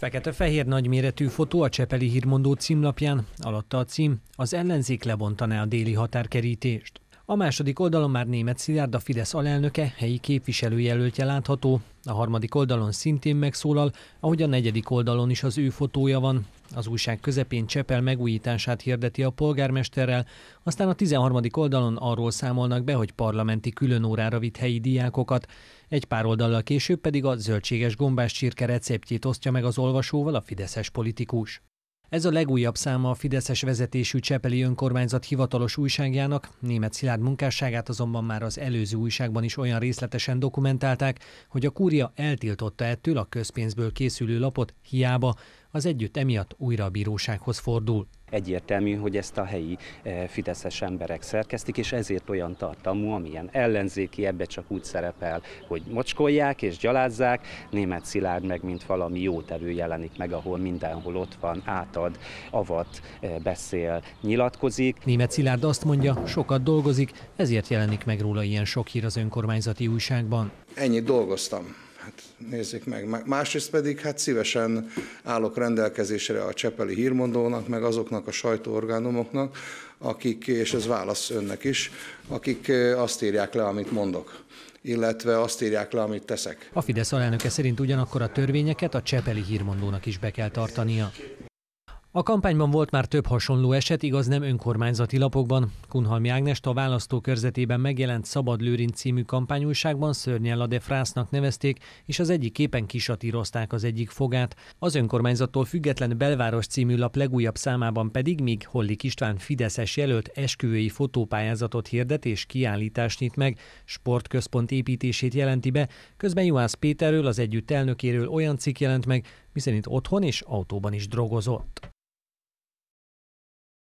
Fekete-fehér nagyméretű fotó a Csepeli Hírmondó címlapján, alatta a cím, az ellenzék lebontaná a déli határkerítést. A második oldalon már német Szilárd a Fidesz alelnöke, helyi képviselőjelöltje látható, a harmadik oldalon szintén megszólal, ahogy a negyedik oldalon is az ő fotója van, az újság közepén Csepel megújítását hirdeti a polgármesterrel, aztán a 13. oldalon arról számolnak be, hogy parlamenti különórára vitt helyi diákokat, egy pár oldallal később pedig a zöldséges gombás csirke receptjét osztja meg az olvasóval a fideszes politikus. Ez a legújabb száma a Fideszes vezetésű Csepeli önkormányzat hivatalos újságjának, német Szilárd munkásságát azonban már az előző újságban is olyan részletesen dokumentálták, hogy a kúria eltiltotta ettől a közpénzből készülő lapot, hiába az együtt emiatt újra a bírósághoz fordul. Egyértelmű, hogy ezt a helyi eh, fideszes emberek szerkesztik, és ezért olyan tartalmú, amilyen ellenzéki, ebbe csak úgy szerepel, hogy mocskolják és gyalázzák, német szilárd meg, mint valami jótevő jelenik meg, ahol mindenhol ott van, átad, avat, eh, beszél, nyilatkozik. Német Szilárd azt mondja, sokat dolgozik, ezért jelenik meg róla ilyen sok hír az önkormányzati újságban. Ennyit dolgoztam nézzék meg. Másrészt pedig hát szívesen állok rendelkezésre a Csepeli hírmondónak, meg azoknak a sajtóorgánumoknak, akik, és ez válasz önnek is, akik azt írják le, amit mondok illetve azt írják le, amit teszek. A Fidesz alelnöke szerint ugyanakkor a törvényeket a Csepeli hírmondónak is be kell tartania. A kampányban volt már több hasonló eset, igaz nem önkormányzati lapokban. Kunhalmi Ágnest a választókörzetében megjelent Szabad Lőrinc című kampányújságban Szörnyella de Frásznak nevezték, és az egyik képen kisatírozták az egyik fogát. Az önkormányzattól független Belváros című lap legújabb számában pedig még Hollik István Fideszes jelölt esküvői fotópályázatot hirdet és kiállítást nyit meg, sportközpont építését jelenti be, közben Juhász Péterről, az együtt elnökéről olyan cikk jelent meg, miszerint otthon és autóban is drogozott.